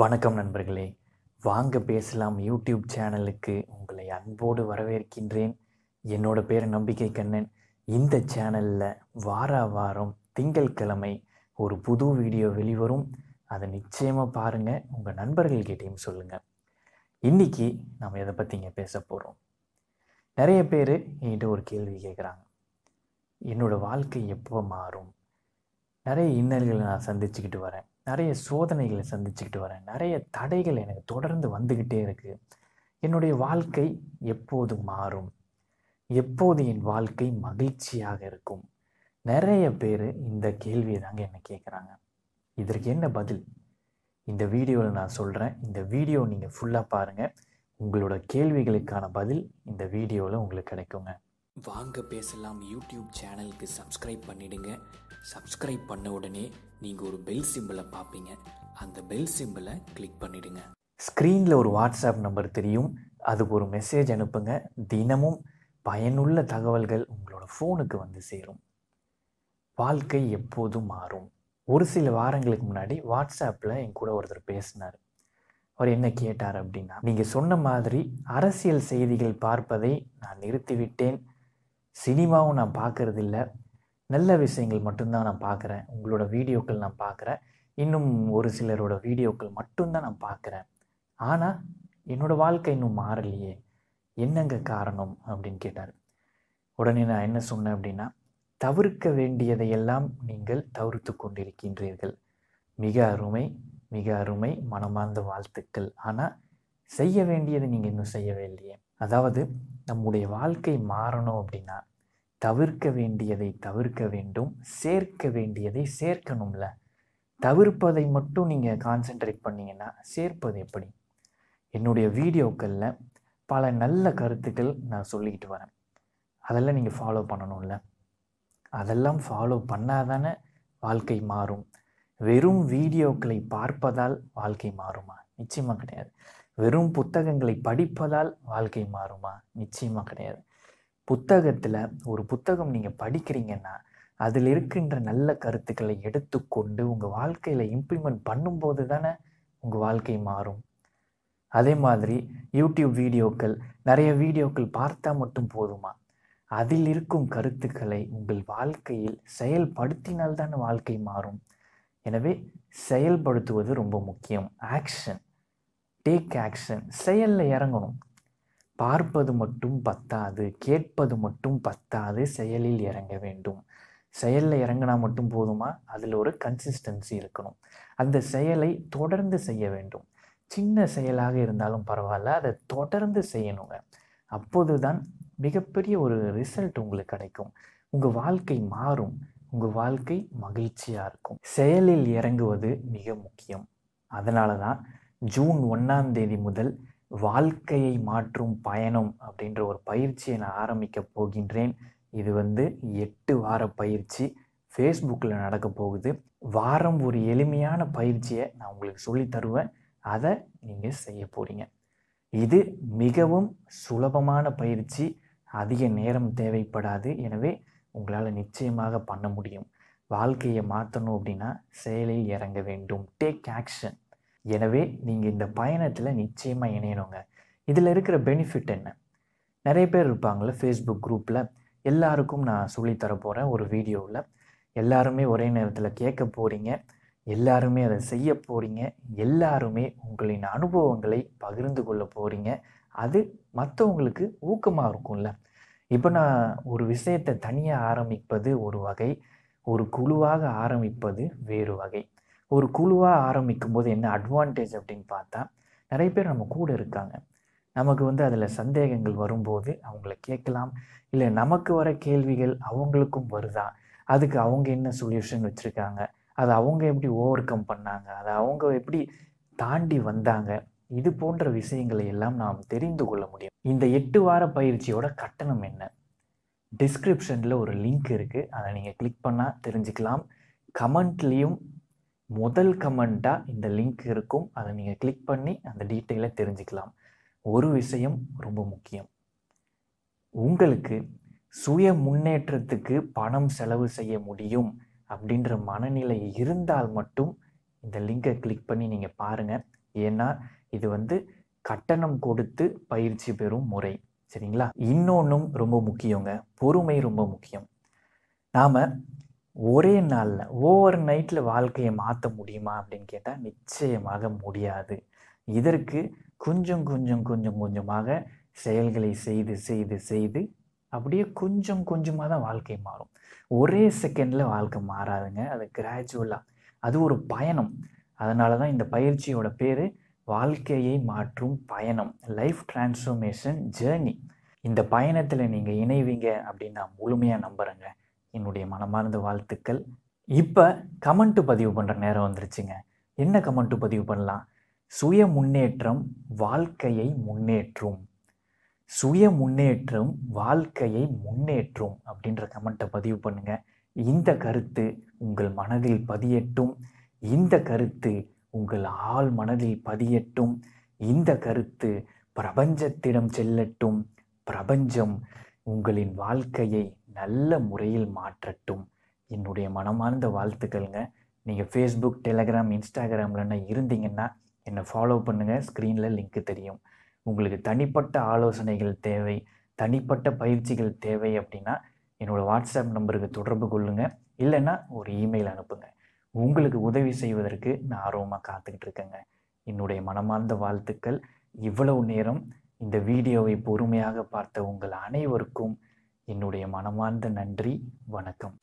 வணக்கம் நண்பர்களே வாங்க பேசலாம் யூடியூப் சேனலுக்கு உங்களை அன்போடு வரவேற்கின்றேன் என்னோட பேர் நம்பிக்கை கண்ணன் இந்த சேனலில் வார வாரம் திங்கட்கிழமை ஒரு புது வீடியோ வெளிவரும் அதை நிச்சயமாக பாருங்கள் உங்கள் நண்பர்கள்கிட்டையும் சொல்லுங்கள் இன்றைக்கி நம்ம எதை பற்றிங்க பேச போகிறோம் நிறைய பேர் என்கிட்ட ஒரு கேள்வி கேட்குறாங்க என்னோடய வாழ்க்கை எப்போ மாறும் நிறைய இன்னல்களை நான் சந்திச்சுக்கிட்டு வரேன் நிறைய சோதனைகளை சந்திச்சுக்கிட்டு வரேன் நிறைய தடைகள் எனக்கு தொடர்ந்து வந்துக்கிட்டே இருக்குது என்னுடைய வாழ்க்கை எப்போது மாறும் எப்போது என் வாழ்க்கை மகிழ்ச்சியாக இருக்கும் நிறைய பேர் இந்த கேள்வியை தாங்க என்னை கேட்குறாங்க இதற்கு என்ன பதில் இந்த வீடியோவில் நான் சொல்கிறேன் இந்த வீடியோ நீங்கள் ஃபுல்லாக பாருங்கள் உங்களோட கேள்விகளுக்கான பதில் இந்த வீடியோவில் உங்களுக்கு கிடைக்குங்க வாங்க பேசலாம் யூடியூப் சேனலுக்கு சப்ஸ்கிரைப் பண்ணிடுங்க சப்ஸ்கிரைப் பண்ண உடனே நீங்கள் ஒரு பெல் சிம்பிளை பார்ப்பீங்க அந்த பெல் சிம்பிளை கிளிக் பண்ணிவிடுங்க ஸ்க்ரீனில் ஒரு வாட்ஸ்அப் நம்பர் தெரியும் அதுக்கு ஒரு மெசேஜ் அனுப்புங்க தினமும் பயனுள்ள தகவல்கள் உங்களோட ஃபோனுக்கு வந்து சேரும் வாழ்க்கை எப்போதும் மாறும் ஒரு சில வாரங்களுக்கு முன்னாடி வாட்ஸ்அப்பில் என் கூட ஒருத்தர் பேசினார் அவர் என்ன கேட்டார் அப்படின்னா நீங்கள் சொன்ன மாதிரி அரசியல் செய்திகள் பார்ப்பதை நான் நிறுத்திவிட்டேன் சினிமாவும் நான் பார்க்கறதில்ல நல்ல விஷயங்கள் மட்டும்தான் நான் பார்க்குறேன் உங்களோட வீடியோக்கள் நான் பார்க்குறேன் இன்னும் ஒரு சிலரோட வீடியோக்கள் மட்டும்தான் நான் பார்க்குறேன் ஆனால் என்னோடய வாழ்க்கை இன்னும் மாறலையே என்னங்க காரணம் அப்படின்னு கேட்டார் உடனே நான் என்ன சொன்னேன் அப்படின்னா தவிர்க்க வேண்டியதையெல்லாம் நீங்கள் தவிர்த்து கொண்டிருக்கின்றீர்கள் மிக அருமை மிக அருமை மனமார்ந்த வாழ்த்துக்கள் ஆனால் செய்ய வேண்டியதை நீங்கள் இன்னும் செய்யவே இல்லையே அதாவது நம்முடைய வாழ்க்கை மாறணும் அப்படின்னா தவிர்க்க வேண்டியதை தவிர்க்க வேண்டும் சேர்க்க வேண்டியதை சேர்க்கணும்ல தவிர்ப்பதை மட்டும் நீங்கள் கான்சென்ட்ரேட் பண்ணிங்கன்னா சேர்ப்பது எப்படி என்னுடைய வீடியோக்களில் பல நல்ல கருத்துக்கள் நான் சொல்லிக்கிட்டு வரேன் அதெல்லாம் நீங்கள் ஃபாலோ பண்ணணும்ல அதெல்லாம் ஃபாலோ பண்ணாதானே வாழ்க்கை மாறும் வெறும் வீடியோக்களை பார்ப்பதால் வாழ்க்கை மாறுமா நிச்சயமாக கிடையாது வெறும் புத்தகங்களை படிப்பதால் வாழ்க்கை மாறுமா நிச்சயமாக கிடையாது புத்தகத்தில் ஒரு புத்தகம் நீங்கள் படிக்கிறீங்கன்னா அதில் இருக்கின்ற நல்ல கருத்துக்களை எடுத்துக்கொண்டு உங்கள் வாழ்க்கையில் இம்ப்ளிமெண்ட் பண்ணும்போது தானே உங்கள் வாழ்க்கை மாறும் அதே மாதிரி யூடியூப் வீடியோக்கள் நிறைய வீடியோக்கள் பார்த்தா மட்டும் போதுமா அதில் இருக்கும் கருத்துக்களை உங்கள் வாழ்க்கையில் தானே வாழ்க்கை மாறும் எனவே செயல்படுத்துவது ரொம்ப முக்கியம் ஆக்ஷன் டேக் ஆக்ஷன் செயலில் இறங்கணும் பார்ப்பது மட்டும் பத்தாது கேட்பது மட்டும் பத்தாது செயலில் இறங்க வேண்டும் செயலில் இறங்கினா மட்டும் போதுமா அதில் ஒரு கன்சிஸ்டன்சி இருக்கணும் அந்த செயலை தொடர்ந்து செய்ய வேண்டும் சின்ன செயலாக இருந்தாலும் பரவாயில்ல அதை தொடர்ந்து செய்யணுங்க அப்போது தான் மிகப்பெரிய ஒரு ரிசல்ட் உங்களுக்கு கிடைக்கும் உங்கள் வாழ்க்கை மாறும் உங்கள் வாழ்க்கை மகிழ்ச்சியாக இருக்கும் செயலில் இறங்குவது மிக முக்கியம் அதனால தான் ஜூன் ஒன்றாம் தேதி முதல் வாழ்க்கையை மாற்றும் பயணம் அப்படின்ற ஒரு பயிற்சியை நான் ஆரம்பிக்க போகின்றேன் இது வந்து எட்டு வார பயிற்சி ஃபேஸ்புக்கில் நடக்க போகுது வாரம் ஒரு எளிமையான பயிற்சியை நான் உங்களுக்கு சொல்லி தருவேன் அதை நீங்கள் செய்ய போகிறீங்க இது மிகவும் சுலபமான பயிற்சி அதிக நேரம் தேவைப்படாது எனவே உங்களால் நிச்சயமாக பண்ண முடியும் வாழ்க்கையை மாற்றணும் அப்படின்னா செயலில் இறங்க வேண்டும் டேக் ஆக்ஷன் எனவே நீங்கள் இந்த பயணத்தில் நிச்சயமாக இணையணுங்க இதில் இருக்கிற பெனிஃபிட் என்ன நிறைய பேர் இருப்பாங்களே ஃபேஸ்புக் குரூப்பில் எல்லாருக்கும் நான் சொல்லித்தர போகிறேன் ஒரு வீடியோவில் எல்லாருமே ஒரே நேரத்தில் கேட்க போகிறீங்க எல்லாருமே அதை செய்ய போகிறீங்க எல்லாருமே உங்களின் அனுபவங்களை பகிர்ந்து கொள்ள போகிறீங்க அது மற்றவங்களுக்கு ஊக்கமாக இருக்கும்ல இப்போ நான் ஒரு விஷயத்தை தனியாக ஆரம்பிப்பது ஒரு வகை ஒரு குழுவாக ஆரம்பிப்பது வேறு வகை ஒரு குழுவாக ஆரம்பிக்கும் போது என்ன அட்வான்டேஜ் அப்படின்னு பார்த்தா நிறைய பேர் நம்ம கூட இருக்காங்க நமக்கு வந்து அதில் சந்தேகங்கள் வரும்போது அவங்கள கேட்கலாம் இல்லை நமக்கு வர கேள்விகள் அவங்களுக்கும் வருதா அதுக்கு அவங்க என்ன சொல்யூஷன் வச்சுருக்காங்க அதை அவங்க எப்படி ஓவர் கம் பண்ணாங்க அதை அவங்க எப்படி தாண்டி வந்தாங்க இது போன்ற விஷயங்களை எல்லாம் நாம் தெரிந்து கொள்ள முடியும் இந்த எட்டு வார பயிற்சியோட கட்டணம் என்ன டிஸ்கிரிப்ஷனில் ஒரு லிங்க் இருக்குது அதை நீங்கள் கிளிக் பண்ணால் தெரிஞ்சுக்கலாம் கமெண்ட்லேயும் முதல் கமெண்ட்டாக இந்த லிங்க் இருக்கும் அதை நீங்கள் கிளிக் பண்ணி அந்த டீட்டெயிலை தெரிஞ்சுக்கலாம் ஒரு விஷயம் ரொம்ப முக்கியம் உங்களுக்கு சுய முன்னேற்றத்துக்கு பணம் செலவு செய்ய முடியும் அப்படின்ற மனநிலை இருந்தால் மட்டும் இந்த லிங்கை கிளிக் பண்ணி நீங்கள் பாருங்கள் ஏன்னா இது வந்து கட்டணம் கொடுத்து பயிற்சி பெறும் முறை சரிங்களா இன்னொன்றும் ரொம்ப முக்கியங்க பொறுமை ரொம்ப முக்கியம் நாம் ஒரே நாளில் ஓவர் நைட்டில் வாழ்க்கையை மாற்ற முடியுமா அப்படின்னு கேட்டால் நிச்சயமாக முடியாது இதற்கு கொஞ்சம் கொஞ்சம் கொஞ்சம் கொஞ்சமாக செயல்களை செய்து செய்து செய்து அப்படியே கொஞ்சம் கொஞ்சமாக தான் வாழ்க்கை மாறும் ஒரே செகண்டில் வாழ்க்கை மாறாதுங்க அது கிராஜுவலாக அது ஒரு பயணம் அதனால தான் இந்த பயிற்சியோட பேர் வாழ்க்கையை மாற்றும் பயணம் லைஃப் டிரான்ஸ்ஃபர்மேஷன் ஜேர்னி இந்த பயணத்தில் நீங்கள் இணைவீங்க அப்படின்னு நான் முழுமையாக நம்புகிறேங்க என்னுடைய மனமார்ந்த வாழ்த்துக்கள் இப்போ கமெண்ட்டு பதிவு பண்ணுற நேரம் வந்துருச்சுங்க என்ன கமெண்ட்டு பதிவு பண்ணலாம் சுய முன்னேற்றம் வாழ்க்கையை முன்னேற்றும் சுய முன்னேற்றம் வாழ்க்கையை முன்னேற்றும் அப்படின்ற கமெண்ட்டை பதிவு பண்ணுங்கள் இந்த கருத்து உங்கள் மனதில் பதியட்டும் இந்த கருத்து உங்கள் ஆள் மனதில் பதியட்டும் இந்த கருத்து பிரபஞ்சத்திடம் செல்லட்டும் பிரபஞ்சம் உங்களின் வாழ்க்கையை நல்ல முறையில் மாற்றட்டும் என்னுடைய மனமார்ந்த வாழ்த்துக்கள்ங்க நீங்கள் ஃபேஸ்புக் டெலகிராம் இன்ஸ்டாகிராம்லன்னா இருந்தீங்கன்னா என்னை ஃபாலோ பண்ணுங்கள் ஸ்க்ரீனில் லிங்க்கு தெரியும் உங்களுக்கு தனிப்பட்ட ஆலோசனைகள் தேவை தனிப்பட்ட பயிற்சிகள் தேவை அப்படின்னா என்னோடய வாட்ஸ்அப் நம்பருக்கு தொடர்பு கொள்ளுங்கள் இல்லைன்னா ஒரு இமெயில் அனுப்புங்க உங்களுக்கு உதவி செய்வதற்கு நான் ஆர்வமாக காத்துக்கிட்டு இருக்கேங்க என்னுடைய மனமார்ந்த வாழ்த்துக்கள் இவ்வளவு நேரம் இந்த வீடியோவை பொறுமையாக பார்த்த உங்கள் அனைவருக்கும் என்னுடைய மனமார்ந்த நன்றி வணக்கம்